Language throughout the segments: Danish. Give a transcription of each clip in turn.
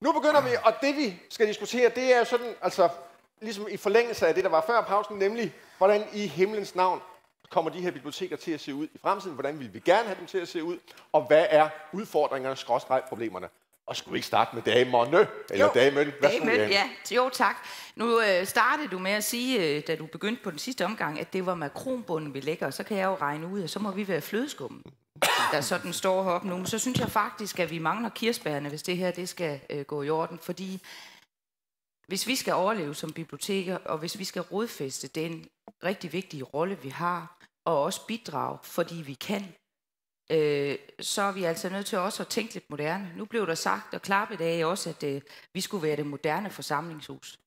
Nu begynder vi, og det vi skal diskutere, det er jo sådan, altså ligesom i forlængelse af det, der var før pausen, nemlig hvordan i himlens navn kommer de her biblioteker til at se ud i fremtiden, hvordan vil vi gerne have dem til at se ud, og hvad er udfordringerne, skråstreg problemerne. Og skulle vi ikke starte med damerne? Eller jo, damen? Værsgo, ja. Jo, tak. Nu øh, startede du med at sige, øh, da du begyndte på den sidste omgang, at det var makronbunden, vi lægger, og så kan jeg jo regne ud, og så må vi være flødeskummen der sådan står heroppe nu, så synes jeg faktisk, at vi mangler kirsebærne, hvis det her det skal øh, gå i orden, fordi hvis vi skal overleve som biblioteker, og hvis vi skal rodfeste den rigtig vigtige rolle, vi har, og også bidrage, fordi vi kan, øh, så er vi altså nødt til også at tænke lidt moderne. Nu blev der sagt og klappet af også, at øh, vi skulle være det moderne forsamlingshus.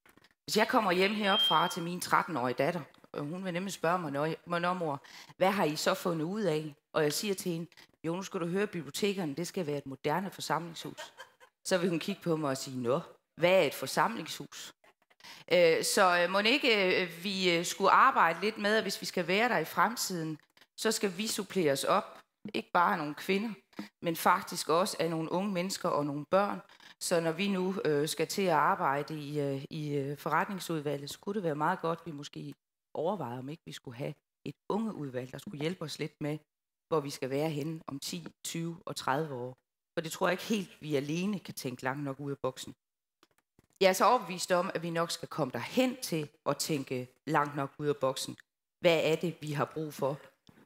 Hvis jeg kommer hjem heropfra til min 13-årige datter, og øh, hun vil nemlig spørge mig, når, mor, hvad har I så fundet ud af? Og jeg siger til hende, jo, nu skal du høre, bibliotekerne, det skal være et moderne forsamlingshus. Så vil hun kigge på mig og sige, nå, hvad er et forsamlingshus? Øh, så øh, må ikke øh, vi skulle arbejde lidt med, at hvis vi skal være der i fremtiden, så skal vi suppleres op, ikke bare af nogle kvinder, men faktisk også af nogle unge mennesker og nogle børn. Så når vi nu skal til at arbejde i, i forretningsudvalget, så kunne det være meget godt, at vi måske overvejede, om ikke vi skulle have et ungeudvalg, der skulle hjælpe os lidt med hvor vi skal være henne om 10, 20 og 30 år. For det tror jeg ikke helt, vi alene kan tænke langt nok ud af boksen. Jeg er så overbevist om, at vi nok skal komme derhen til at tænke langt nok ud af boksen. Hvad er det, vi har brug for?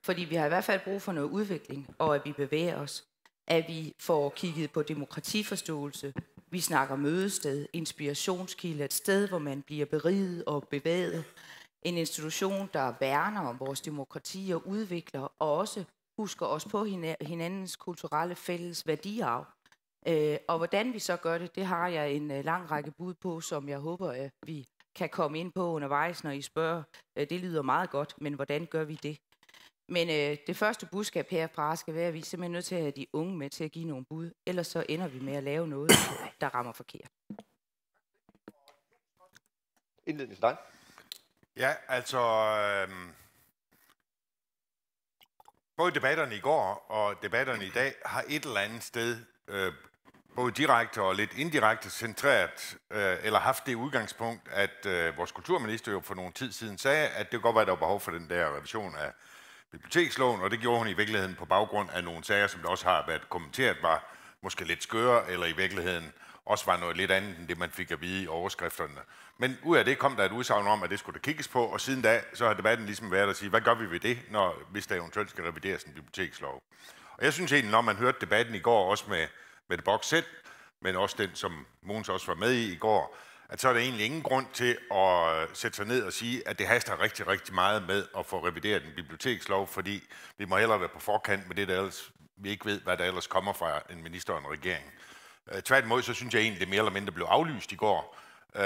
Fordi vi har i hvert fald brug for noget udvikling, og at vi bevæger os. At vi får kigget på demokratiforståelse. Vi snakker mødested, inspirationskilde, et sted, hvor man bliver beriget og bevæget. En institution, der værner om vores demokrati og udvikler og også husker også på hinandens kulturelle fælles værdiarv. Øh, og hvordan vi så gør det, det har jeg en øh, lang række bud på, som jeg håber, at vi kan komme ind på undervejs, når I spørger. Øh, det lyder meget godt, men hvordan gør vi det? Men det første budskab herfra skal være, at vi er simpelthen nødt til at have de unge med til at give nogle bud, ellers så ender vi med at lave noget, der rammer forkert. Indledning til dig. Ja, altså... Øh både debatterne i går og debatterne i dag har et eller andet sted, øh, både direkte og lidt indirekte, centreret øh, eller haft det udgangspunkt, at øh, vores kulturminister jo for nogle tid siden sagde, at det godt var, at der var behov for den der revision af biblioteksloven, og det gjorde hun i virkeligheden på baggrund af nogle sager, som der også har været kommenteret, var måske lidt skøre, eller i virkeligheden også var noget lidt andet end det, man fik at vide i overskrifterne. Men ud af det kom der et udsagn om, at det skulle der kigges på, og siden da så har debatten ligesom været at sige, hvad gør vi ved det, når, hvis der eventuelt skal revideres en bibliotekslov? Og jeg synes egentlig, når man hørte debatten i går, også med, med det box selv, men også den, som Mogens også var med i i går, at så er der egentlig ingen grund til at sætte sig ned og sige, at det haster rigtig, rigtig meget med at få revideret en bibliotekslov, fordi vi må hellere være på forkant med det, der ellers, vi ikke ved, hvad der ellers kommer fra en minister og en regering. Øh, tværtimod, så synes jeg egentlig, det mere eller mindre blev aflyst i går, øh,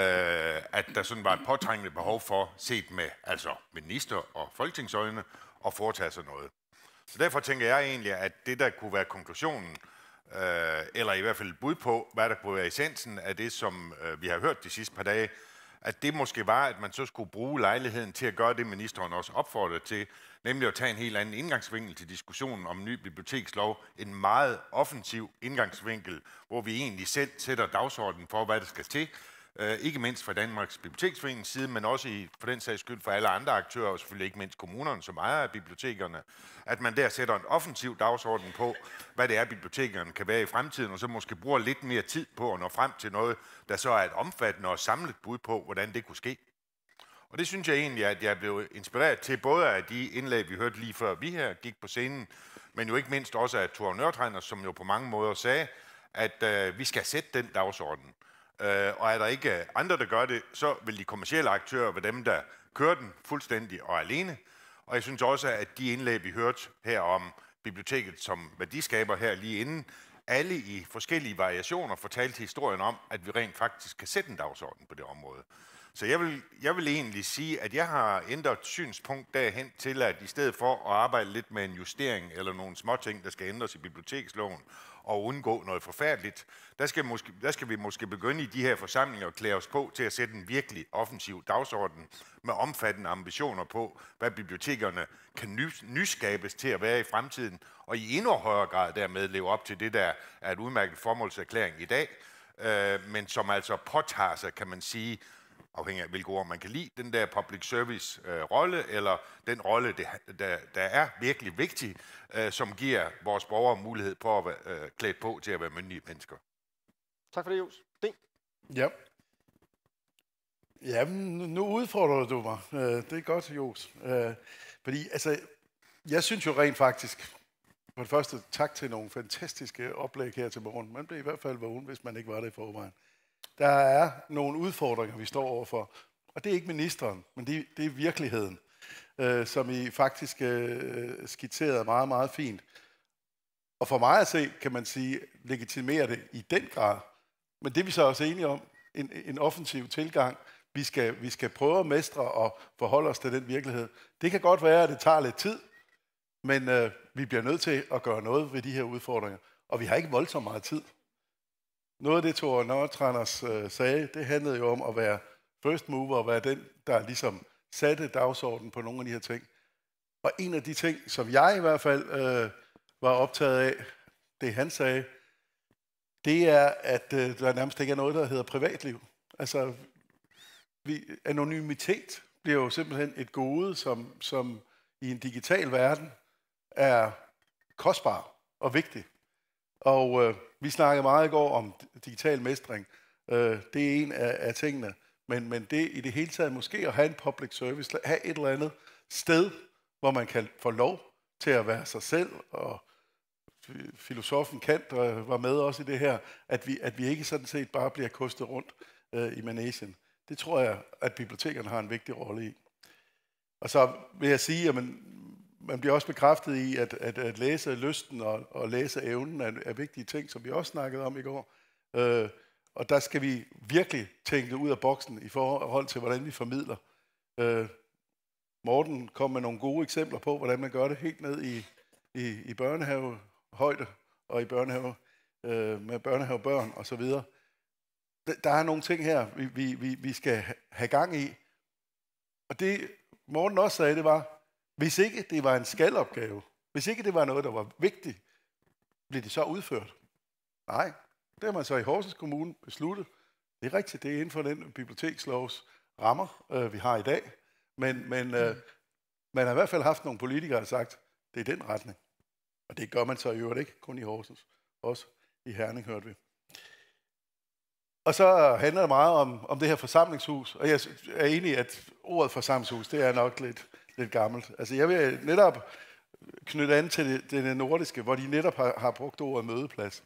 at der sådan var et påtrængende behov for, set med altså minister- og folketingsøjne, at foretage sig noget. Så derfor tænker jeg egentlig, at det der kunne være konklusionen, øh, eller i hvert fald et bud på, hvad der kunne være essensen af det, som øh, vi har hørt de sidste par dage, at det måske var, at man så skulle bruge lejligheden til at gøre det, ministeren også opfordrede til, nemlig at tage en helt anden indgangsvinkel til diskussionen om ny bibliotekslov, en meget offensiv indgangsvinkel, hvor vi egentlig selv sætter dagsordenen for, hvad der skal til, Øh, ikke mindst fra Danmarks Biblioteksforenings side, men også i, for den sags skyld for alle andre aktører, og selvfølgelig ikke mindst kommunerne, som ejer af bibliotekerne, at man der sætter en offensiv dagsorden på, hvad det er, bibliotekerne kan være i fremtiden, og så måske bruger lidt mere tid på at nå frem til noget, der så er et omfattende og samlet bud på, hvordan det kunne ske. Og det synes jeg egentlig, at jeg blev inspireret til både af de indlæg, vi hørte lige før vi her gik på scenen, men jo ikke mindst også af Thor Nørtræner, som jo på mange måder sagde, at øh, vi skal sætte den dagsorden. Øh, og er der ikke andre, der gør det, så vil de kommercielle aktører være dem, der kører den fuldstændig og alene. Og jeg synes også, at de indlæg, vi hørte her om biblioteket som værdiskaber her lige inden, alle i forskellige variationer fortalte historien om, at vi rent faktisk kan sætte en dagsorden på det område. Så jeg vil, jeg vil egentlig sige, at jeg har ændret synspunkt derhen til, at i stedet for at arbejde lidt med en justering eller nogle småting, der skal ændres i biblioteksloven, at undgå noget forfærdeligt. Der skal, måske, der skal vi måske begynde i de her forsamlinger at klæde os på til at sætte en virkelig offensiv dagsorden med omfattende ambitioner på, hvad bibliotekerne kan nyskabes til at være i fremtiden, og i endnu højere grad dermed leve op til det, der er et udmærket formålserklæring i dag, øh, men som altså påtager sig, kan man sige, afhængig af hvilke ord man kan lide, den der public service-rolle, øh, eller den rolle, der, der er virkelig vigtig, øh, som giver vores borgere mulighed på at være øh, klædt på til at være myndige mennesker. Tak for det, Jos. Det. Ja. Ja, nu udfordrer du mig. Øh, det er godt, Jos. Øh, fordi, altså, jeg synes jo rent faktisk, for det første, tak til nogle fantastiske oplæg her til morgen. Man blev i hvert fald vågen, hvis man ikke var det i forvejen. Der er nogle udfordringer, vi står overfor. Og det er ikke ministeren, men det, det er virkeligheden, øh, som I faktisk øh, skitserede meget, meget fint. Og for mig at se, kan man sige, legitimere det i den grad. Men det er vi så også enige om, en, en offensiv tilgang. Vi skal, vi skal prøve at mestre og forholde os til den virkelighed. Det kan godt være, at det tager lidt tid, men øh, vi bliver nødt til at gøre noget ved de her udfordringer. Og vi har ikke voldsomt meget tid. Noget af det, Thor Nordtranders øh, sagde, det handlede jo om at være first mover, og være den, der ligesom satte dagsordenen på nogle af de her ting. Og en af de ting, som jeg i hvert fald øh, var optaget af, det han sagde, det er, at øh, der nærmest ikke er noget, der hedder privatliv. Altså, vi, anonymitet bliver jo simpelthen et gode, som, som i en digital verden er kostbar og vigtig. Og øh, vi snakkede meget i går om digital mestring. Øh, det er en af, af tingene. Men, men det i det hele taget måske at have en public service, have et eller andet sted, hvor man kan få lov til at være sig selv, og filosofen Kant øh, var med også i det her, at vi, at vi ikke sådan set bare bliver kostet rundt øh, i manesien. Det tror jeg, at bibliotekerne har en vigtig rolle i. Og så vil jeg sige, at man bliver også bekræftet i, at, at, at læse lysten og, og læse evnen er, er vigtige ting, som vi også snakkede om i går. Øh, og der skal vi virkelig tænke ud af boksen i forhold til, hvordan vi formidler. Øh, Morten kom med nogle gode eksempler på, hvordan man gør det helt ned i, i, i børnehavehøjde og i børnehave øh, med børnehavebørn og så videre. Der er nogle ting her, vi, vi, vi skal have gang i. Og det Morten også sagde, det var, hvis ikke det var en skalopgave, hvis ikke det var noget, der var vigtigt, blev det så udført? Nej, det har man så i Horsens Kommune besluttet. Det er rigtigt, det er inden for den bibliotekslovs rammer, øh, vi har i dag. Men, men øh, man har i hvert fald haft nogle politikere, der har sagt, det er den retning. Og det gør man så i øvrigt ikke kun i Horsens. Også i Herning, hørte vi. Og så handler det meget om, om det her forsamlingshus. Og jeg er enig, at ordet forsamlingshus, det er nok lidt lidt gammelt. Altså jeg vil netop knytte an til det, det nordiske, hvor de netop har, har brugt ordet mødeplads.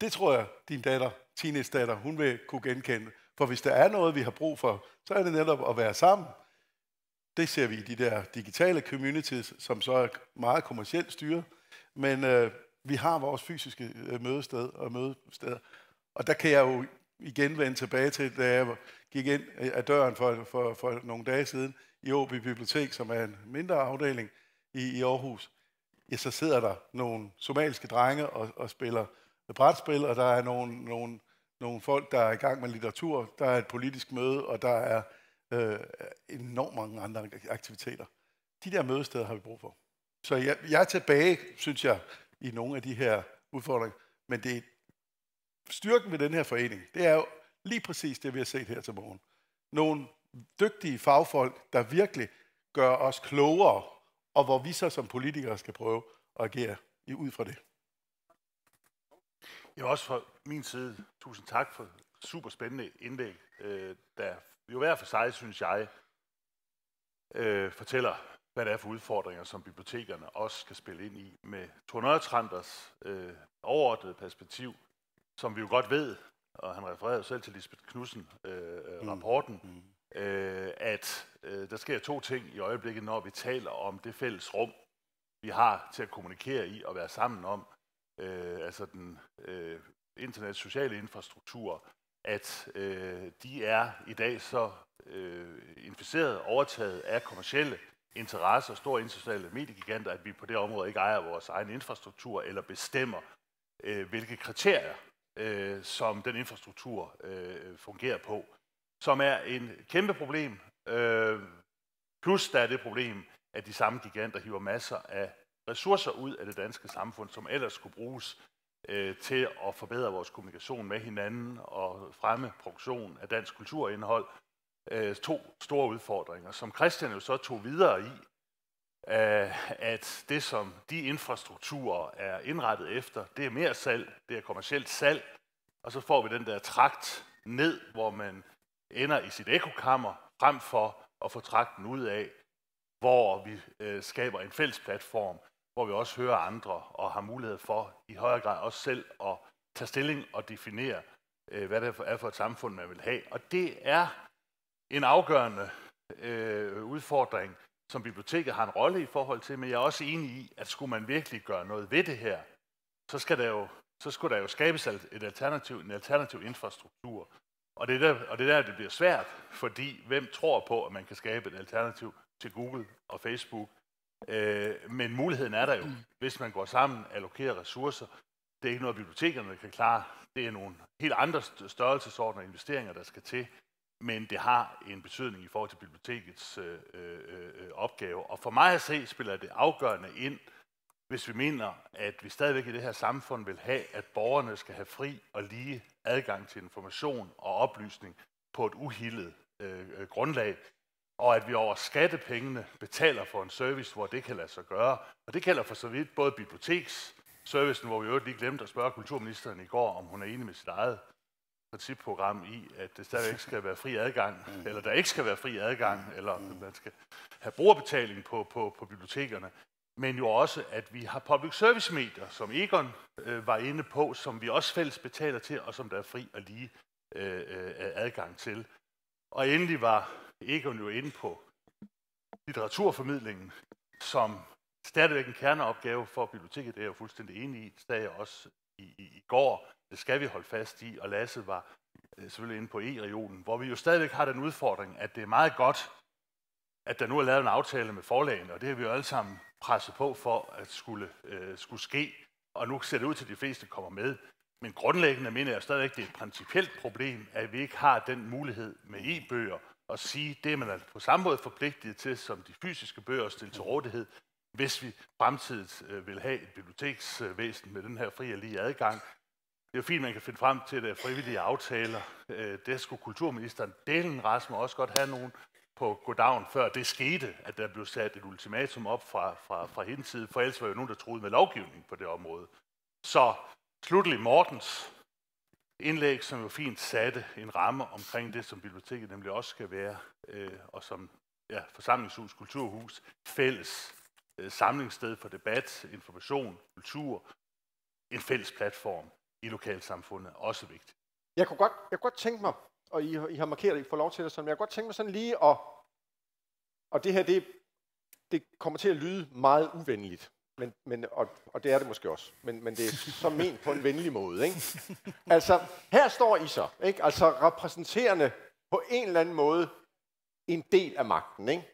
Det tror jeg, din datter, Tines datter, hun vil kunne genkende. For hvis der er noget, vi har brug for, så er det netop at være sammen. Det ser vi i de der digitale communities, som så er meget kommercielt styret. Men øh, vi har vores fysiske øh, mødested og mødesteder. Og der kan jeg jo igen vende tilbage til, da jeg gik ind ad døren for, for, for nogle dage siden, i OB Bibliotek, som er en mindre afdeling i, i Aarhus, ja, så sidder der nogle somaliske drenge og, og spiller brætspil, og der er nogle, nogle, nogle folk, der er i gang med litteratur, der er et politisk møde, og der er øh, enormt mange andre aktiviteter. De der mødesteder har vi brug for. Så jeg, jeg er tilbage, synes jeg, i nogle af de her udfordringer. Men det styrken ved den her forening, det er jo lige præcis det, vi har set her til morgen. Nogle dygtige fagfolk, der virkelig gør os klogere, og hvor vi så som politikere skal prøve at agere ud fra det. Jeg også fra min side, tusind tak for super spændende indlæg, øh, der jo hver for sig, synes jeg, øh, fortæller, hvad det er for udfordringer, som bibliotekerne også skal spille ind i med Tornørtranders øh, overordnede perspektiv, som vi jo godt ved, og han refererede selv til Lisbeth Knudsen, øh, mm. rapporten, mm øh, at øh, der sker to ting i øjeblikket, når vi taler om det fælles rum, vi har til at kommunikere i og være sammen om, øh, altså den øh, internets sociale infrastruktur, at øh, de er i dag så øh, inficeret, overtaget af kommersielle interesser og store internationale mediegiganter, at vi på det område ikke ejer vores egen infrastruktur eller bestemmer, øh, hvilke kriterier, øh, som den infrastruktur øh, fungerer på som er en kæmpe problem. Øh, plus der er det problem, at de samme giganter hiver masser af ressourcer ud af det danske samfund, som ellers skulle bruges øh, til at forbedre vores kommunikation med hinanden og fremme produktion af dansk kulturindhold. Øh, to store udfordringer, som Christian jo så tog videre i, øh, at det, som de infrastrukturer er indrettet efter, det er mere salg, det er kommersielt salg, og så får vi den der trakt ned, hvor man ender i sit ekokammer, frem for at få trakten ud af, hvor vi øh, skaber en fælles platform, hvor vi også hører andre og har mulighed for i højere grad også selv at tage stilling og definere, øh, hvad det er for et samfund, man vil have. Og det er en afgørende øh, udfordring, som biblioteket har en rolle i forhold til, men jeg er også enig i, at skulle man virkelig gøre noget ved det her, så, skal der jo, så skulle der jo skabes et alternativ, en alternativ infrastruktur, og det, er der, og det er der, det bliver svært, fordi hvem tror på, at man kan skabe et alternativ til Google og Facebook? Øh, men muligheden er der jo, hvis man går sammen, allokerer ressourcer. Det er ikke noget, bibliotekerne kan klare. Det er nogle helt andre størrelsesordner og investeringer, der skal til. Men det har en betydning i forhold til bibliotekets øh, øh, øh, opgave. Og for mig at se, spiller det afgørende ind, hvis vi mener, at vi stadigvæk i det her samfund vil have, at borgerne skal have fri og lige adgang til information og oplysning på et uhildet øh, øh, grundlag, og at vi over skattepengene betaler for en service, hvor det kan lade sig gøre. Og det gælder for så vidt både biblioteksservicen, hvor vi øvrigt lige glemte at spørge kulturministeren i går, om hun er enig med sit eget principprogram i, at det ikke skal være fri adgang, mm. eller der ikke skal være fri adgang, eller at man skal have brugerbetaling på, på, på bibliotekerne men jo også, at vi har public service medier, som Egon øh, var inde på, som vi også fælles betaler til, og som der er fri og lige øh, øh, adgang til. Og endelig var Egon jo inde på litteraturformidlingen, som stadigvæk en kerneopgave for biblioteket, det er jeg jo fuldstændig enig i, sagde jeg også i, i, i går. Det skal vi holde fast i, og Lasse var øh, selvfølgelig inde på E-regionen, hvor vi jo stadigvæk har den udfordring, at det er meget godt, at der nu er lavet en aftale med forlagene, og det har vi jo alle sammen presset på for at skulle, øh, skulle ske, og nu ser det ud til, at de fleste kommer med. Men grundlæggende mener jeg stadigvæk, at det er et principielt problem, at vi ikke har den mulighed med e-bøger at sige, det man er på samme måde forpligtet til, som de fysiske bøger stiller til rådighed, hvis vi fremtidigt øh, vil have et biblioteksvæsen med den her fri og lige adgang. Det er jo fint, man kan finde frem til det frivillige aftaler. Øh, det skulle kulturministeren delen, Rasmus, også godt have nogen, på goddagen, før det skete, at der blev sat et ultimatum op fra, fra, fra hendes side, for ellers var jo nogen, der troede med lovgivning på det område. Så slutlig Mortens indlæg, som jo fint satte en ramme omkring det, som biblioteket nemlig også skal være, øh, og som ja, forsamlingshus, kulturhus, fælles øh, samlingssted for debat, information, kultur, en fælles platform i lokalsamfundet, også vigtigt. Jeg kunne godt, jeg kunne godt tænke mig og I, I har markeret, at I får lov til det som Men jeg godt tænke mig sådan lige at... Og det her, det, det kommer til at lyde meget uvenligt. Men, men, og, og det er det måske også. Men, men det er så ment på en venlig måde. Ikke? Altså, her står I så. Ikke? Altså repræsenterende på en eller anden måde en del af magten. Ikke?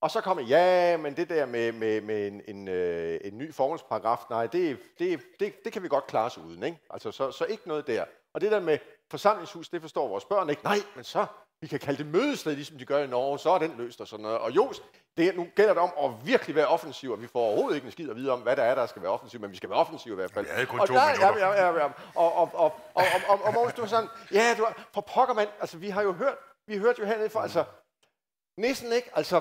Og så kommer, ja, men det der med, med, med en, en, øh, en ny formålsparagraf, nej, det, det, det, det kan vi godt klare os uden. Ikke? Altså, så, så ikke noget der. Og det der med forsamlingshus, det forstår vores børn ikke. Nej, men så, vi kan kalde det mødested, ligesom de gør i Norge, så er den løst og sådan noget. Og jo, det, nu gælder det om at virkelig være offensiv, og vi får overhovedet ikke en skid at vide om, hvad der er, der skal være offensiv, men vi skal være offensiv i hvert fald. Jeg havde kun og to der, minutter. Ja, ja, ja, ja. Og, og, og, og, og, og, Mogens, du var sådan, ja, du var, for pokker mand, altså vi har jo hørt, vi hørte jo hernede for, altså, næsten ikke, altså,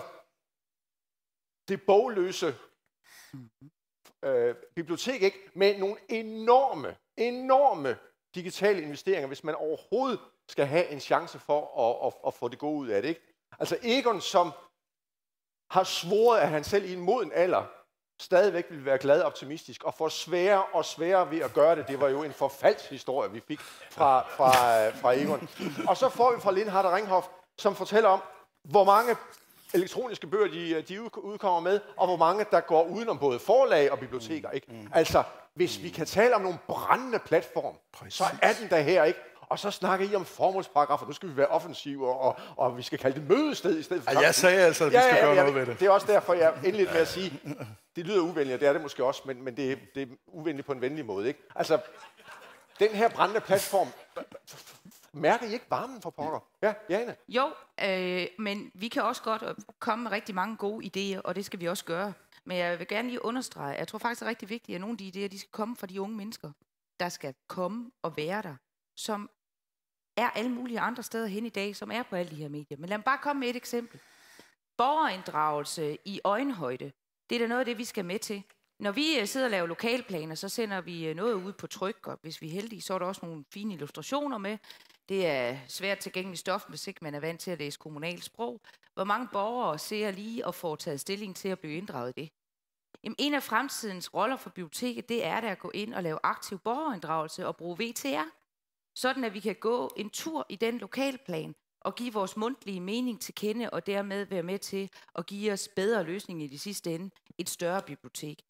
det bogløse øh, bibliotek, ikke, med nogle enorme, enorme digitale investeringer, hvis man overhovedet skal have en chance for at, at, at få det gode ud af det. Ikke? Altså Egon, som har svoret, at han selv i en moden alder stadigvæk vil være glad og optimistisk, og får sværere og sværere ved at gøre det. Det var jo en forfalsk historie, vi fik fra, fra, fra Egon. Og så får vi fra Lindhardt Ringhoff, som fortæller om, hvor mange elektroniske bøger, de, øh, de udkommer med, og hvor mange, der går udenom både forlag og biblioteker. Mm. Ikke? Mm. Altså, hvis mm. vi kan tale om nogle brændende platform, Præcis. så er den der her, ikke? Og så snakker I om formålsparagrafer. Nu skal vi være offensive, og, og, vi skal kalde det mødested i stedet for... Ja, jeg sagde altså, at ja, vi skal ja, gøre ja, noget ved det. Det er også derfor, jeg endelig med at sige, det lyder uvenligt, og det er det måske også, men, men det, det er uvenligt på en venlig måde. Ikke? Altså, den her brændende platform Mærker I ikke varmen fra pokker? Ja, Jane? Jo, øh, men vi kan også godt øh, komme med rigtig mange gode idéer, og det skal vi også gøre. Men jeg vil gerne lige understrege, at jeg tror faktisk, det er rigtig vigtigt, at nogle af de idéer, de skal komme fra de unge mennesker, der skal komme og være der, som er alle mulige andre steder hen i dag, som er på alle de her medier. Men lad mig bare komme med et eksempel. Borgerinddragelse i øjenhøjde, det er da noget af det, vi skal med til. Når vi øh, sidder og laver lokalplaner, så sender vi øh, noget ud på tryk, og hvis vi er heldige, så er der også nogle fine illustrationer med. Det er svært tilgængeligt stof, hvis ikke man er vant til at læse kommunalt sprog. Hvor mange borgere ser lige og får taget stilling til at blive inddraget i det? Jamen, en af fremtidens roller for biblioteket, det er at gå ind og lave aktiv borgerinddragelse og bruge VTR, sådan at vi kan gå en tur i den lokalplan og give vores mundtlige mening til kende, og dermed være med til at give os bedre løsninger i de sidste ende, et større bibliotek.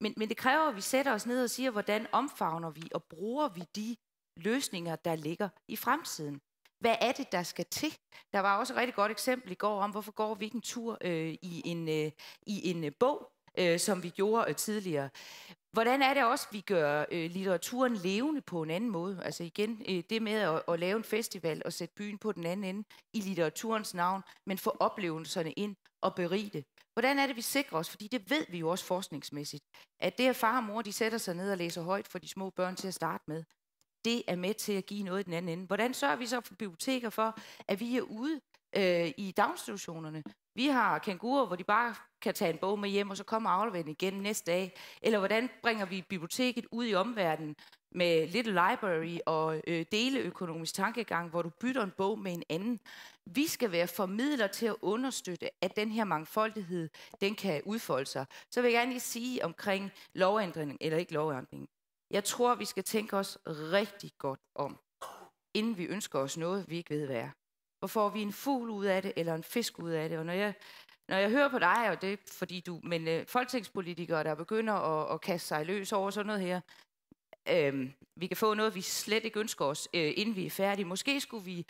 Men, men det kræver, at vi sætter os ned og siger, hvordan omfavner vi og bruger vi de løsninger, der ligger i fremtiden. Hvad er det, der skal til? Der var også et rigtig godt eksempel i går om, hvorfor går vi ikke en tur øh, i en, øh, i en øh, bog, øh, som vi gjorde øh, tidligere. Hvordan er det også, at vi gør øh, litteraturen levende på en anden måde? Altså igen, øh, det med at, at lave en festival og sætte byen på den anden ende i litteraturens navn, men få oplevelserne ind og berige det. Hvordan er det, vi sikrer os? Fordi det ved vi jo også forskningsmæssigt, at det at far og mor de sætter sig ned og læser højt for de små børn til at starte med, det er med til at give noget i den anden ende. Hvordan sørger vi så for biblioteker for, at vi er ude øh, i daginstitutionerne? Vi har kanguruer, hvor de bare kan tage en bog med hjem, og så kommer afleveren igen næste dag. Eller hvordan bringer vi biblioteket ud i omverdenen med Little Library og øh, deleøkonomisk tankegang, hvor du bytter en bog med en anden? Vi skal være formidler til at understøtte, at den her mangfoldighed, den kan udfolde sig. Så vil jeg gerne lige sige omkring lovændringen, eller ikke lovændringen, jeg tror, vi skal tænke os rigtig godt om, inden vi ønsker os noget, vi ikke ved hvad er. Hvor får vi en fugl ud af det, eller en fisk ud af det? Og når jeg, når jeg hører på dig, og det er fordi du, men øh, folketingspolitikere, der begynder at, at kaste sig løs over sådan noget her, øh, vi kan få noget, vi slet ikke ønsker os, øh, inden vi er færdige. Måske skulle vi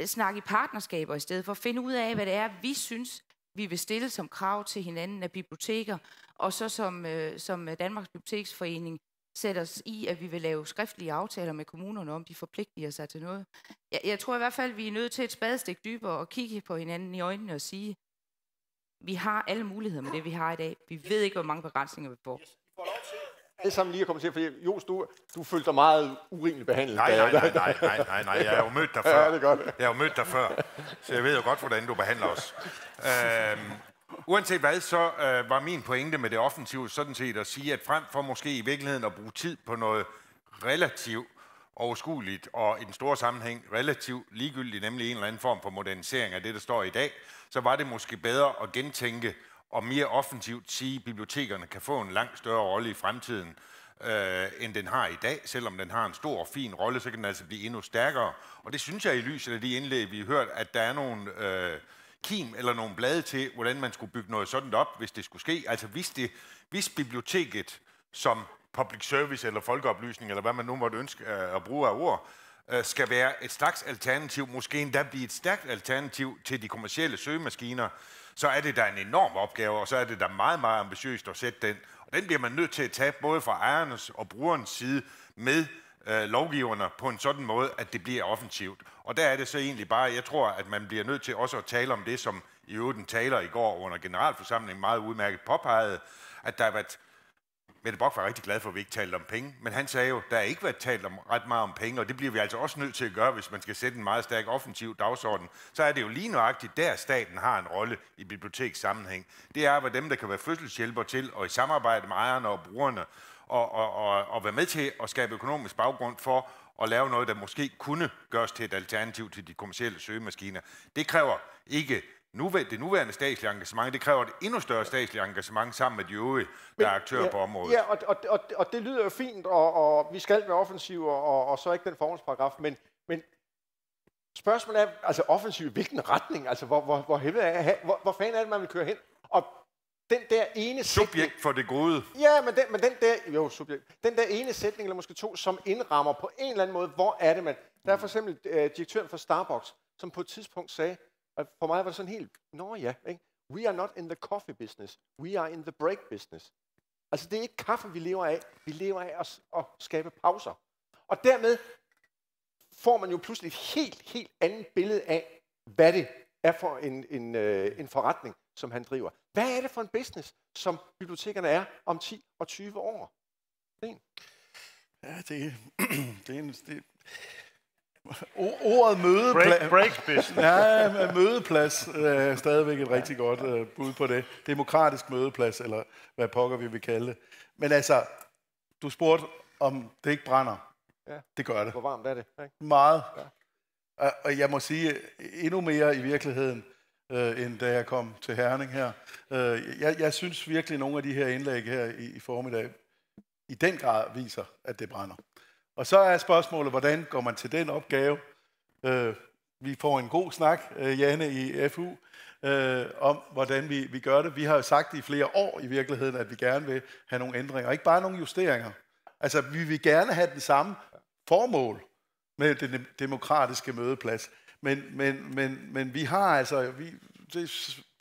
øh, snakke i partnerskaber i stedet for at finde ud af, hvad det er, vi synes, vi vil stille som krav til hinanden af biblioteker, og så som, øh, som Danmarks Biblioteksforening sætte os i, at vi vil lave skriftlige aftaler med kommunerne om, de forpligter sig til noget. Jeg, jeg tror i hvert fald, vi er nødt til et spadestik dybere og kigge på hinanden i øjnene og sige, vi har alle muligheder med det, vi har i dag. Vi ved ikke, hvor mange begrænsninger vi får. Yes, får lov til alle sammen lige at kommentere, fordi Jos, du, du følte dig meget urimelig behandlet. Nej, nej, nej, nej, nej, nej, nej. jeg har jo mødt dig før. Ja, det er godt. Jeg har jo mødt dig før, så jeg ved jo godt, hvordan du behandler os. Øhm, Uanset hvad, så øh, var min pointe med det offensive sådan set at sige, at frem for måske i virkeligheden at bruge tid på noget relativt overskueligt og i den store sammenhæng relativt ligegyldigt, nemlig en eller anden form for modernisering af det, der står i dag, så var det måske bedre at gentænke og mere offensivt sige, at bibliotekerne kan få en langt større rolle i fremtiden, øh, end den har i dag. Selvom den har en stor og fin rolle, så kan den altså blive endnu stærkere. Og det synes jeg i lyset af de indlæg, vi har hørt, at der er nogle... Øh, kim eller nogle blade til, hvordan man skulle bygge noget sådan op, hvis det skulle ske. Altså hvis, det, hvis biblioteket som public service eller folkeoplysning, eller hvad man nu måtte ønske øh, at bruge af ord, øh, skal være et slags alternativ, måske endda blive et stærkt alternativ til de kommercielle søgemaskiner, så er det da en enorm opgave, og så er det da meget, meget ambitiøst at sætte den. Og den bliver man nødt til at tage både fra ejernes og brugernes side med øh, lovgiverne på en sådan måde, at det bliver offensivt. Og der er det så egentlig bare, jeg tror, at man bliver nødt til også at tale om det, som i øvrigt en taler i går under generalforsamlingen meget udmærket påpegede, at der har været Mette Bok var rigtig glad for, at vi ikke talte om penge, men han sagde jo, der er ikke været talt om, ret meget om penge, og det bliver vi altså også nødt til at gøre, hvis man skal sætte en meget stærk offensiv dagsorden. Så er det jo lige nøjagtigt, der staten har en rolle i biblioteks sammenhæng. Det er, hvad dem, der kan være fødselshjælper til, og i samarbejde med ejerne og brugerne, og, og, og, og være med til at skabe økonomisk baggrund for at lave noget, der måske kunne gøres til et alternativ til de kommersielle søgemaskiner. Det kræver ikke nuværende, det nuværende statslige engagement, det kræver et endnu større statsligt engagement sammen med de øvrige, der er aktører ja, på området. Ja, og, og, og, og det lyder jo fint, og, og vi skal være offensive, og, og så ikke den forholdsparagraf, men, men spørgsmålet er, altså offensiv i hvilken retning? Altså, hvor, hvor, hvor, helvede er, hvor, hvor fanden er det, man vil køre hen? Og den der ene Subjekt sætning, for det gode. Ja, men den, men den der, jo, subjekt. Den der ene sætning, eller måske to, som indrammer på en eller anden måde, hvor er det, man... Der er for eksempel øh, direktøren for Starbucks, som på et tidspunkt sagde, og for mig var det sådan helt, nå ja, ikke? we are not in the coffee business, we are in the break business. Altså, det er ikke kaffe, vi lever af. Vi lever af at, at skabe pauser. Og dermed får man jo pludselig et helt, helt andet billede af, hvad det er for en, en, øh, en forretning, som han driver. Hvad er det for en business, som bibliotekerne er om 10 og 20 år? Sten? Ja, det, det er en... Det, ordet mødeplads... Break, break business. Ja, mødeplads er øh, stadigvæk et rigtig godt øh, bud på det. Demokratisk mødeplads, eller hvad pokker vi vil kalde det. Men altså, du spurgte, om det ikke brænder. Ja. Det gør det. Hvor varmt er det? Ikke? Meget. Ja. Og jeg må sige, endnu mere i virkeligheden, øh, end da jeg kom til Herning her. Øh, jeg, jeg synes virkelig, at nogle af de her indlæg her i, i formiddag i den grad viser, at det brænder. Og så er spørgsmålet, hvordan går man til den opgave? Øh, vi får en god snak, øh, Janne i FU, øh, om hvordan vi, vi gør det. Vi har jo sagt i flere år i virkeligheden, at vi gerne vil have nogle ændringer. Ikke bare nogle justeringer. Altså, vi vil gerne have den samme formål med den demokratiske mødeplads. Men, men, men, men vi har altså, vi, det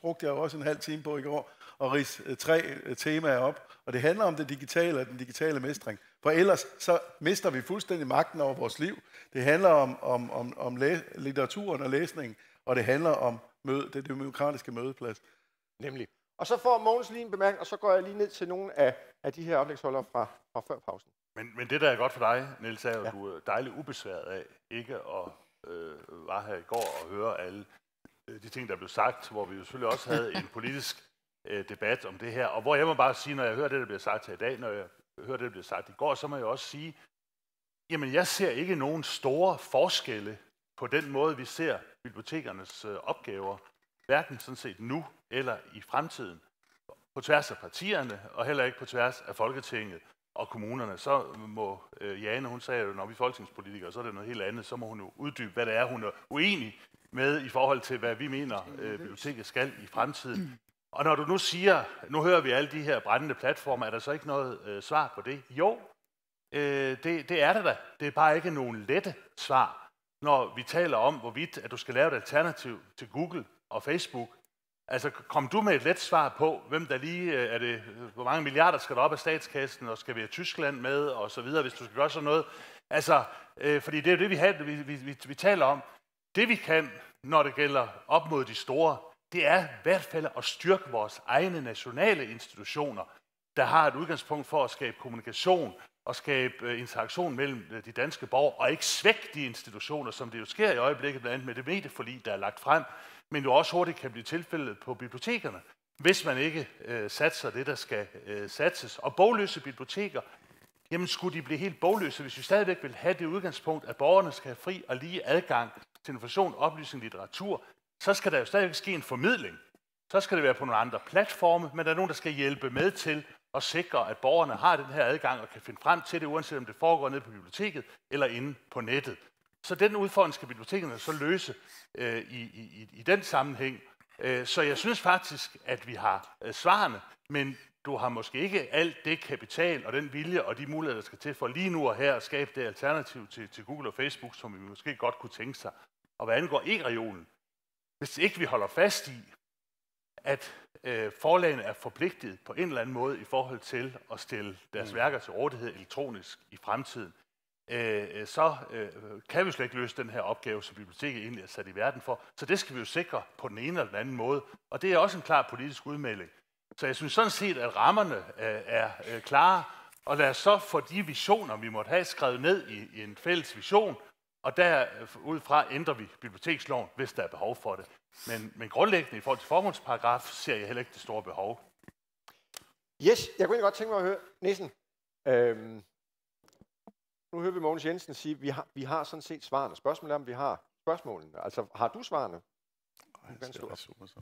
brugte jeg også en halv time på i går, at rise øh, tre øh, temaer op, og det handler om det digitale og den digitale mestring. For ellers så mister vi fuldstændig magten over vores liv. Det handler om, om, om, om litteraturen og læsningen, og det handler om møde, det demokratiske mødeplads. Nemlig. Og så får Mogens lige en bemærkning, og så går jeg lige ned til nogle af, af de her oplægsholdere fra, fra før pausen. Men, men det, der er godt for dig, Niels, er at ja. du er dejligt ubesværet af ikke at øh, var her i går og høre alle øh, de ting, der blev sagt, hvor vi jo selvfølgelig også havde en politisk øh, debat om det her. Og hvor jeg må bare sige, når jeg hører det, der bliver sagt her i dag, når jeg hører det, der bliver sagt i går, så må jeg også sige, jamen jeg ser ikke nogen store forskelle på den måde, vi ser bibliotekernes øh, opgaver, hverken sådan set nu eller i fremtiden, på tværs af partierne og heller ikke på tværs af Folketinget og kommunerne, så må øh, Jane, hun sagde jo, når vi er folketingspolitikere, så er det noget helt andet, så må hun jo uddybe, hvad det er, hun er uenig med i forhold til, hvad vi mener, øh, biblioteket skal i fremtiden. Og når du nu siger, nu hører vi alle de her brændende platforme, er der så ikke noget øh, svar på det? Jo, øh, det, det er det da. Det er bare ikke nogen lette svar, når vi taler om, hvorvidt at du skal lave et alternativ til Google og Facebook, Altså, kom du med et let svar på, hvem der lige øh, er det, hvor mange milliarder skal der op af statskassen, og skal vi have Tyskland med, og så videre, hvis du skal gøre sådan noget. Altså, øh, fordi det er jo det, vi, har, vi, vi, vi, vi taler om. Det vi kan, når det gælder op mod de store, det er i hvert fald at styrke vores egne nationale institutioner, der har et udgangspunkt for at skabe kommunikation og skabe øh, interaktion mellem øh, de danske borgere, og ikke svække de institutioner, som det jo sker i øjeblikket, blandt andet med det medieforlig, der er lagt frem, men jo også hurtigt kan blive tilfældet på bibliotekerne, hvis man ikke øh, satser det, der skal øh, satses. Og bogløse biblioteker, jamen skulle de blive helt bogløse, hvis vi stadigvæk vil have det udgangspunkt, at borgerne skal have fri og lige adgang til information, oplysning, litteratur, så skal der jo stadigvæk ske en formidling. Så skal det være på nogle andre platforme, men der er nogen, der skal hjælpe med til at sikre, at borgerne har den her adgang og kan finde frem til det, uanset om det foregår nede på biblioteket eller inde på nettet. Så den udfordring skal bibliotekerne så løse øh, i, i, i den sammenhæng. Øh, så jeg synes faktisk, at vi har øh, svarene, men du har måske ikke alt det kapital og den vilje og de muligheder, der skal til for lige nu og her at skabe det alternativ til, til Google og Facebook, som vi måske godt kunne tænke sig. Og hvad angår e-regionen, hvis ikke vi holder fast i, at øh, forlagene er forpligtet på en eller anden måde i forhold til at stille deres mm. værker til rådighed elektronisk i fremtiden, Øh, øh, så øh, kan vi slet ikke løse den her opgave, som biblioteket egentlig er sat i verden for. Så det skal vi jo sikre på den ene eller den anden måde. Og det er også en klar politisk udmelding. Så jeg synes sådan set, at rammerne øh, er øh, klare, og lad os så få de visioner, vi måtte have, skrevet ned i, i en fælles vision, og derudfra øh, ændrer vi biblioteksloven, hvis der er behov for det. Men, men grundlæggende i forhold til formålsparagraf, ser jeg heller ikke det store behov. Yes, jeg kunne godt tænke mig at høre, Nissen, øhm, nu hører vi Mogens Jensen sige, at vi har, vi har sådan set svarene. Spørgsmålet er, om vi har spørgsmålene. Altså, har du svarene? Altså, du super, så.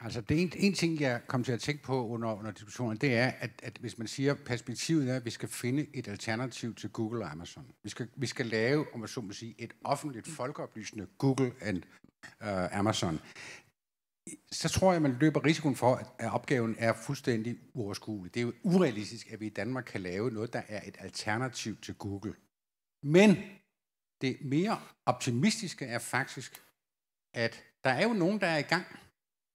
altså det en, en ting, jeg kom til at tænke på under, under diskussionen, det er, at, at hvis man siger, at perspektivet er, at vi skal finde et alternativ til Google og Amazon. Vi skal, vi skal lave, om man så må sige, et offentligt folkeoplysende Google and uh, Amazon så tror jeg, man løber risikoen for, at opgaven er fuldstændig uoverskuelig. Det er jo urealistisk, at vi i Danmark kan lave noget, der er et alternativ til Google. Men det mere optimistiske er faktisk, at der er jo nogen, der er i gang.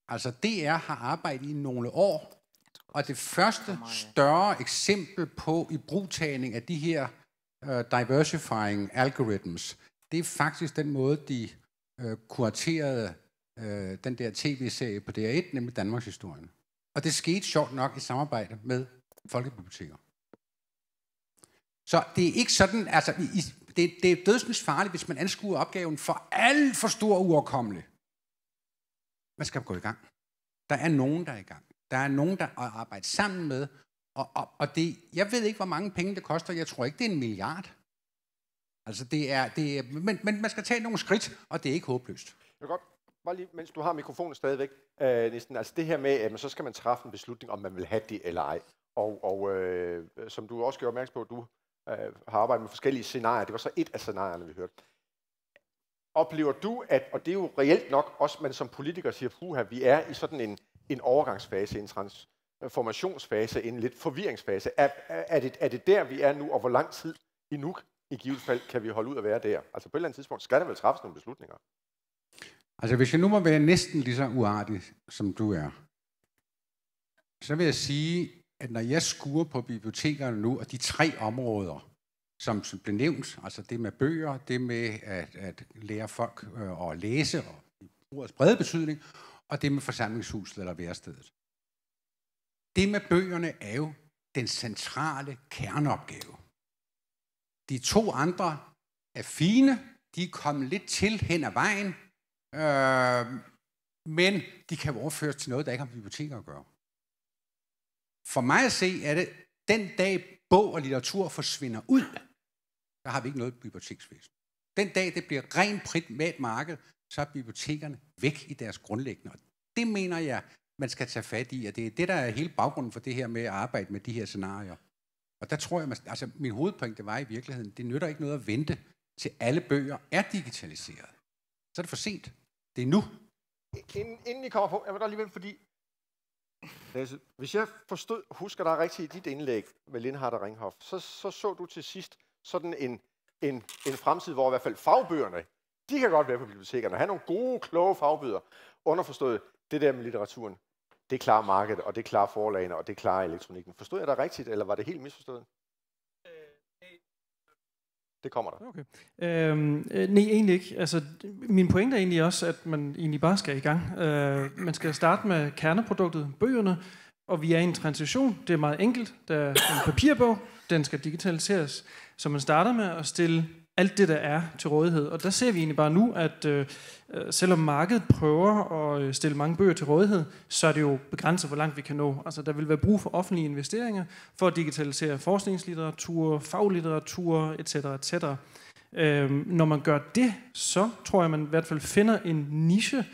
Altså DR har arbejdet i nogle år, og det første større eksempel på i brugtagning af de her uh, diversifying algorithms, det er faktisk den måde, de uh, kuraterede øh, den der tv-serie på DR1, nemlig Danmarks Historien. Og det skete sjovt nok i samarbejde med folkebiblioteker. Så det er ikke sådan, altså i, det, det er dødsens farligt, hvis man anskuer opgaven for alt for stor uoverkommelig. Man skal gå i gang. Der er nogen, der er i gang. Der er nogen, der er sammen med. Og, og, og det, jeg ved ikke, hvor mange penge det koster. Jeg tror ikke, det er en milliard. Altså, det er, det er, men, men man skal tage nogle skridt, og det er ikke håbløst. Jeg kan godt bare lige, mens du har mikrofonen stadigvæk, øh, næsten, altså det her med, at så skal man træffe en beslutning, om man vil have det eller ej. Og, og øh, som du også gjorde opmærksom på, du øh, har arbejdet med forskellige scenarier. Det var så et af scenarierne, vi hørte. Oplever du, at, og det er jo reelt nok også, man som politiker siger, puha, vi er i sådan en, en overgangsfase, en transformationsfase, en lidt forvirringsfase. Er, er, det, er det der, vi er nu, og hvor lang tid i nu i givet fald kan vi holde ud at være der? Altså på et eller andet tidspunkt skal der vel træffes nogle beslutninger? Altså, hvis jeg nu må være næsten lige så uartig, som du er, så vil jeg sige, at når jeg skuer på bibliotekerne nu, og de tre områder, som, som blev nævnt, altså det med bøger, det med at, at lære folk øh, at læse, og ordets brede betydning, og det med forsamlingshuset eller værestedet. Det med bøgerne er jo den centrale kerneopgave. De to andre er fine, de er kommet lidt til hen ad vejen, Øh, men de kan overføres til noget, der ikke har med biblioteker at gøre. For mig at se, er det den dag bog og litteratur forsvinder ud, der har vi ikke noget biblioteksvæsen. Den dag det bliver rent et marked, så er bibliotekerne væk i deres grundlæggende. Og det mener jeg, man skal tage fat i, og det er det, der er hele baggrunden for det her med at arbejde med de her scenarier. Og der tror jeg, man, altså min hovedpunkt var i virkeligheden, det nytter ikke noget at vente til alle bøger er digitaliseret. Så er det for sent. Det er nu. Inden, inden I kommer på, jeg vil godt lige vente, fordi hvis jeg forstod, husker dig rigtigt i dit indlæg med Lindhardt og Ringhoff, så, så så du til sidst sådan en, en, en fremtid, hvor i hvert fald fagbøgerne, de kan godt være på bibliotekerne, have nogle gode, kloge fagbøger, underforstået, det der med litteraturen, det klarer markedet, og det klarer forlagene, og det klarer elektronikken. Forstod jeg dig rigtigt, eller var det helt misforstået? Det kommer der. Okay. Øhm, øh, nej, egentlig ikke. Altså, min pointe er egentlig også, at man egentlig bare skal i gang. Øh, man skal starte med kerneproduktet, bøgerne, og vi er i en transition. Det er meget enkelt. Der er en papirbog, den skal digitaliseres. Så man starter med at stille alt det, der er til rådighed. Og der ser vi egentlig bare nu, at øh, øh selvom markedet prøver at øh, stille mange bøger til rådighed, så er det jo begrænset, hvor langt vi kan nå. Altså, der vil være brug for offentlige investeringer for at digitalisere forskningslitteratur, faglitteratur, etc. etc. Øh, når man gør det, så tror jeg, man i hvert fald finder en niche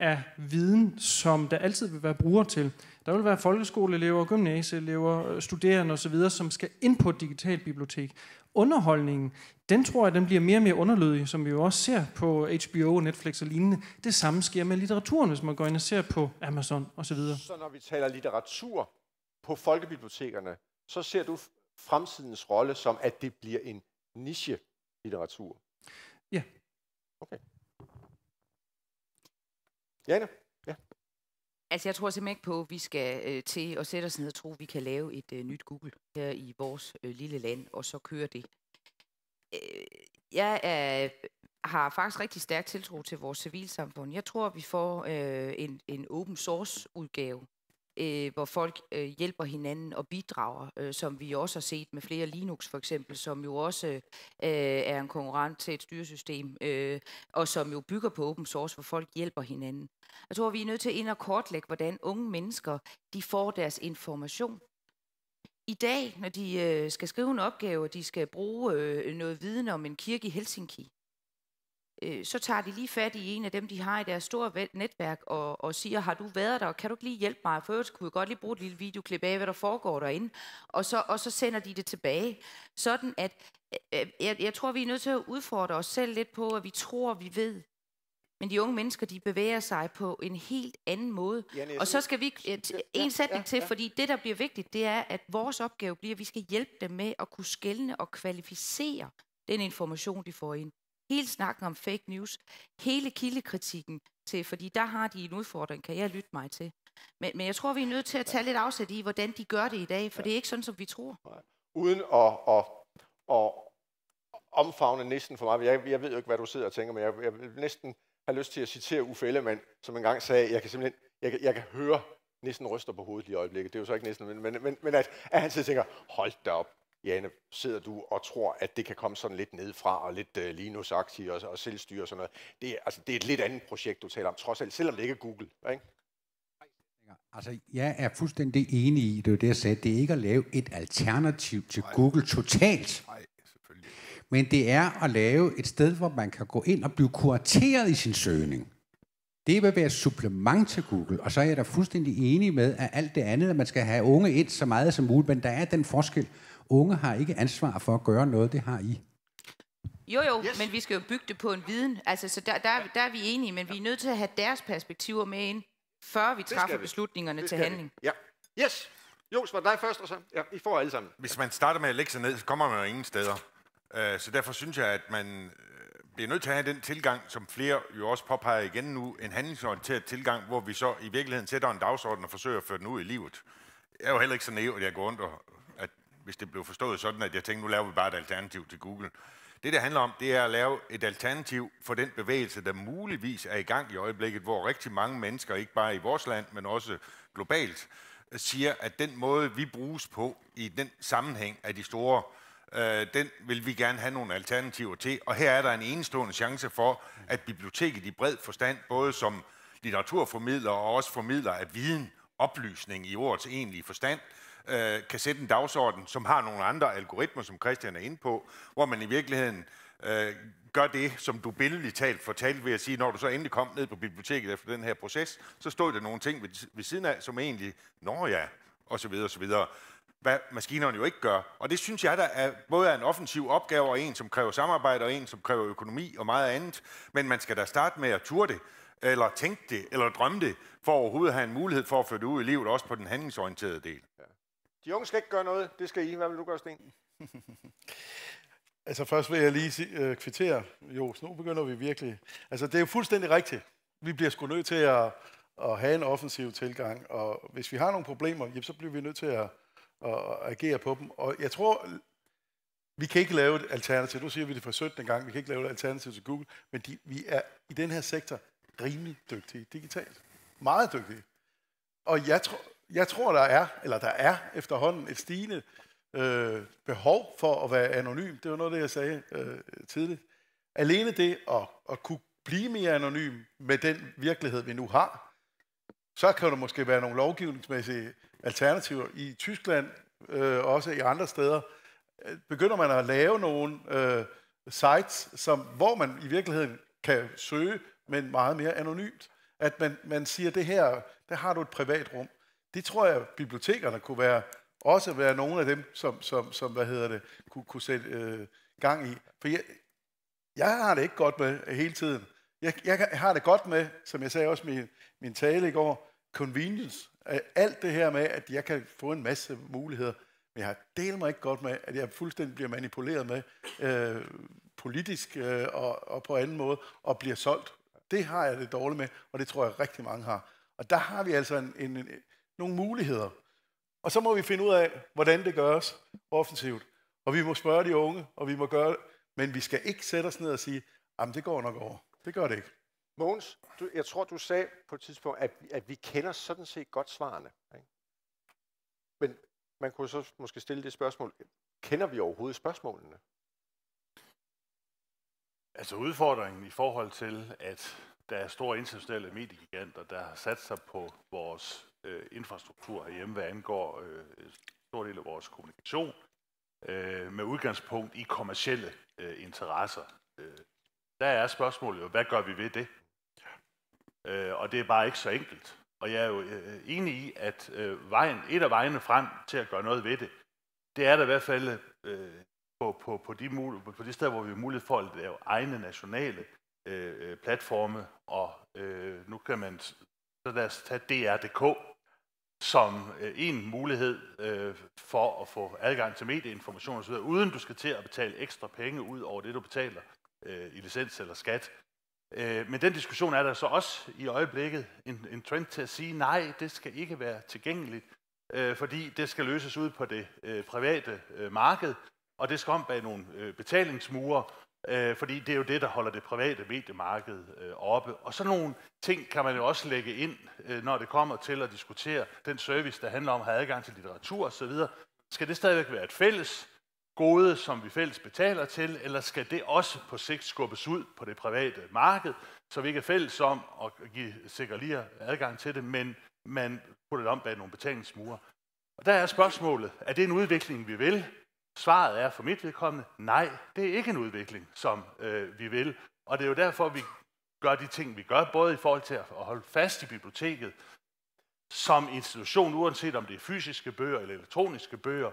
af viden, som der altid vil være brugere til. Der vil være folkeskoleelever, gymnasieelever, øh, studerende osv., som skal ind på et digitalt bibliotek underholdningen, den tror jeg, den bliver mere og mere underlødig, som vi jo også ser på HBO, Netflix og lignende. Det samme sker med litteraturen, hvis man går ind og ser på Amazon osv. Så når vi taler litteratur på folkebibliotekerne, så ser du fremtidens rolle som, at det bliver en niche-litteratur? Ja. Okay. Jana? Altså, jeg tror simpelthen ikke på, at vi skal øh, til at sætte os ned og tro, at vi kan lave et øh, nyt Google her i vores øh, lille land, og så køre det. Øh, jeg er, har faktisk rigtig stærk tiltro til vores civilsamfund. Jeg tror, at vi får øh, en, en open source udgave øh, hvor folk øh, hjælper hinanden og bidrager, øh, som vi også har set med flere Linux for eksempel, som jo også øh, er en konkurrent til et styresystem, øh, og som jo bygger på open source, hvor folk hjælper hinanden. Jeg tror, vi er nødt til ind og kortlægge, hvordan unge mennesker de får deres information. I dag, når de øh, skal skrive en opgave, og de skal bruge øh, noget viden om en kirke i Helsinki, øh, så tager de lige fat i en af dem, de har i deres store netværk, og, og siger, har du været der, og kan du ikke lige hjælpe mig? For øvrigt kunne jeg godt lige bruge et lille videoklip af, hvad der foregår derinde. Og så, og så sender de det tilbage. Sådan at, øh, øh, jeg, jeg tror, vi er nødt til at udfordre os selv lidt på, at vi tror, vi ved, men de unge mennesker, de bevæger sig på en helt anden måde. Janne, og så skal vi en sætning ja, ja, til, fordi det, der bliver vigtigt, det er, at vores opgave bliver, at vi skal hjælpe dem med at kunne skælne og kvalificere den information, de får ind hele snakken om fake news, hele kildekritikken til, fordi der har de en udfordring, kan jeg lytte mig til. Men, men jeg tror, vi er nødt til at tage lidt afsæt i, hvordan de gør det i dag, for ja. det er ikke sådan, som vi tror. Nej. Uden at, at, at omfavne næsten for mig, jeg, jeg ved jo ikke, hvad du sidder og tænker, men jeg, jeg vil næsten have lyst til at citere Uffe Ellemann, som engang sagde, jeg kan simpelthen, jeg, jeg kan høre næsten ryster på hovedet lige i øjeblikket. Det er jo så ikke næsten, men, men, men, men at, at han sidder og tænker, hold da op, Jane, sidder du og tror, at det kan komme sådan lidt nedefra og lidt øh, uh, linux og, og selvstyre og sådan noget. Det er, altså, det er et lidt andet projekt, du taler om, trods alt, selvom det ikke er Google. Ikke? Altså, jeg er fuldstændig enig i, det er det, jeg sagde, det er ikke at lave et alternativ til Nej. Google totalt. Nej, selvfølgelig. Men det er at lave et sted, hvor man kan gå ind og blive kurateret i sin søgning. Det vil være et supplement til Google, og så er jeg da fuldstændig enig med, at alt det andet, at man skal have unge ind så meget som muligt, men der er den forskel, Unge har ikke ansvar for at gøre noget, det har I. Jo, jo, yes. men vi skal jo bygge det på en viden. Altså, så der, der, der er vi enige, men vi er nødt til at have deres perspektiver med ind, før vi træffer vi. beslutningerne til handling. Vi. Ja. Yes. Jo, var dig først, og så ja, I får alle sammen. Hvis man starter med at lægge sig ned, så kommer man jo ingen steder. Øh, så derfor synes jeg, at man øh, bliver nødt til at have den tilgang, som flere jo også påpeger igen nu, en handlingsorienteret tilgang, hvor vi så i virkeligheden sætter en dagsorden og forsøger at føre den ud i livet. Jeg er jo heller ikke så naiv, at jeg går rundt og hvis det blev forstået sådan, at jeg tænkte, nu laver vi bare et alternativ til Google. Det, det handler om, det er at lave et alternativ for den bevægelse, der muligvis er i gang i øjeblikket, hvor rigtig mange mennesker, ikke bare i vores land, men også globalt, siger, at den måde, vi bruges på i den sammenhæng af de store, øh, den vil vi gerne have nogle alternativer til. Og her er der en enestående chance for, at biblioteket i bred forstand, både som litteraturformidler og også formidler af viden, oplysning i ordets egentlige forstand, øh, øh, kan sætte en dagsorden, som har nogle andre algoritmer, som Christian er inde på, hvor man i virkeligheden øh, gør det, som du billedligt talt fortalte ved at sige, når du så endelig kom ned på biblioteket efter den her proces, så stod der nogle ting ved, ved siden af, som egentlig, nå ja, og så videre, og så videre. Hvad maskinerne jo ikke gør. Og det synes jeg, der er både er en offensiv opgave, og en, som kræver samarbejde, og en, som kræver økonomi og meget andet. Men man skal da starte med at turde det, eller tænke det, eller drømme det, for overhovedet have en mulighed for at føre det ud i livet, også på den handlingsorienterede del. Ja. De unge skal ikke gøre noget, det skal I. Hvad vil du gøre, Sten? altså først vil jeg lige sige, øh, kvittere. Jo, nu begynder vi virkelig. Altså det er jo fuldstændig rigtigt. Vi bliver sgu nødt til at, at have en offensiv tilgang, og hvis vi har nogle problemer, jamen, så bliver vi nødt til at, at agere på dem. Og jeg tror, vi kan ikke lave et alternativ. Nu siger vi det for 17. gang, vi kan ikke lave et alternativ til Google, men de, vi er i den her sektor rimelig dygtige digitalt. Meget dygtige. Og jeg tror, jeg tror, der er, eller der er efterhånden et stigende øh, behov for at være anonym. Det var noget af det, jeg sagde øh, tidligt. Alene det at, at kunne blive mere anonym med den virkelighed, vi nu har, så kan der måske være nogle lovgivningsmæssige alternativer. I Tyskland, øh, også i andre steder, begynder man at lave nogle øh, sites, som, hvor man i virkeligheden kan søge, men meget mere anonymt. At man, man siger, det her, der har du et privat rum. Det tror jeg, bibliotekerne kunne være, også være nogle af dem, som, som, som hvad hedder det, kunne, kunne sætte øh, gang i. For jeg, jeg har det ikke godt med hele tiden. Jeg, jeg har det godt med, som jeg sagde også i min, min tale i går, convenience. Øh, alt det her med, at jeg kan få en masse muligheder, men jeg har delt mig ikke godt med, at jeg fuldstændig bliver manipuleret med øh, politisk øh, og, og på anden måde, og bliver solgt. Det har jeg det dårligt med, og det tror jeg rigtig mange har. Og der har vi altså en, en, en nogle muligheder. Og så må vi finde ud af, hvordan det gøres offensivt. Og vi må spørge de unge, og vi må gøre det. Men vi skal ikke sætte os ned og sige, at det går nok over. Det gør det ikke. Mogens, du, jeg tror, du sagde på et tidspunkt, at, at vi kender sådan set godt svarene. Ikke? Men man kunne så måske stille det spørgsmål, kender vi overhovedet spørgsmålene? Altså udfordringen i forhold til, at der er store internationale mediegiganter, der har sat sig på vores øh, infrastruktur herhjemme, hvad angår øh, stor del af vores kommunikation, øh, med udgangspunkt i kommercielle øh, interesser. Øh, der er spørgsmålet jo, hvad gør vi ved det? Øh, og det er bare ikke så enkelt. Og jeg er jo øh, enig i, at øh, vejen, et af vejene frem til at gøre noget ved det, det er der i hvert fald øh, på, på, på, de mul- på de steder, hvor vi har mulighed for at lave egne nationale øh, øh platforme. Og øh, nu kan man, så lad os tage DR.dk som øh, en mulighed øh, for at få adgang til medieinformation osv., uden du skal til at betale ekstra penge ud over det, du betaler øh, i licens eller skat. Men den diskussion er der så også i øjeblikket en, en trend til at sige, nej, det skal ikke være tilgængeligt, fordi det skal løses ud på det private marked, og det skal om bag nogle betalingsmure, Øh, fordi det er jo det, der holder det private mediemarked øh, oppe. Og sådan nogle ting kan man jo også lægge ind, øh, når det kommer til at diskutere den service, der handler om at have adgang til litteratur osv. Skal det stadigvæk være et fælles gode, som vi fælles betaler til, eller skal det også på sigt skubbes ud på det private marked, så vi ikke er fælles om at give sikker lige adgang til det, men man putter det om bag nogle betalingsmure. Og der er spørgsmålet, er det en udvikling, vi vil, Svaret er for mit vedkommende, nej, det er ikke en udvikling, som øh, vi vil. Og det er jo derfor, vi gør de ting, vi gør, både i forhold til at holde fast i biblioteket som institution, uanset om det er fysiske bøger eller elektroniske bøger,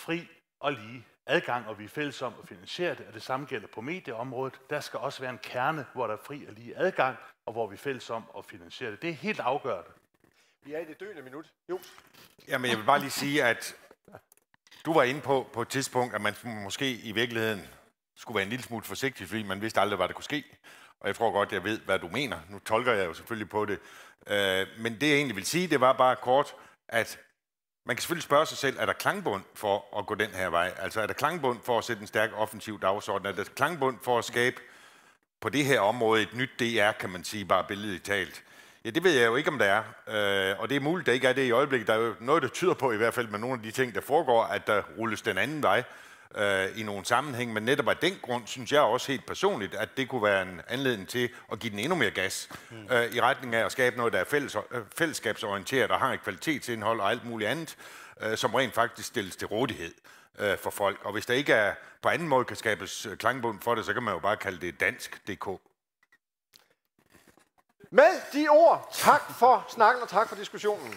fri og lige adgang, og vi er fælles om at finansiere det, og det samme gælder på medieområdet. Der skal også være en kerne, hvor der er fri og lige adgang, og hvor vi er fælles om at finansiere det. Det er helt afgørende. Vi er i det døende minut. Jo. Jamen, jeg vil bare lige sige, at du var inde på på et tidspunkt, at man måske i virkeligheden skulle være en lille smule forsigtig, fordi man vidste aldrig, hvad der kunne ske. Og jeg tror godt, jeg ved, hvad du mener. Nu tolker jeg jo selvfølgelig på det. Øh, men det, jeg egentlig vil sige, det var bare kort, at man kan selvfølgelig spørge sig selv, er der klangbund for at gå den her vej? Altså er der klangbund for at sætte en stærk offensiv dagsorden? Er der klangbund for at skabe på det her område et nyt DR, kan man sige, bare billedet talt? Ja, det ved jeg jo ikke, om det er. Øh, og det er muligt, det ikke er det i øjeblikket. Der er jo noget, der tyder på i hvert fald med nogle af de ting, der foregår, at der rulles den anden vej øh, i nogle sammenhæng. Men netop af den grund synes jeg også helt personligt, at det kunne være en anledning til at give den endnu mere gas mm. øh, i retning af at skabe noget, der er fælles, øh, fællesskabsorienteret og har et kvalitetsindhold og alt muligt andet, øh, som rent faktisk stilles til rådighed øh, for folk. Og hvis der ikke er på anden måde kan skabes øh, klangbund for det, så kan man jo bare kalde det dansk.dk. Med de ord, tak for snakken og tak for diskussionen.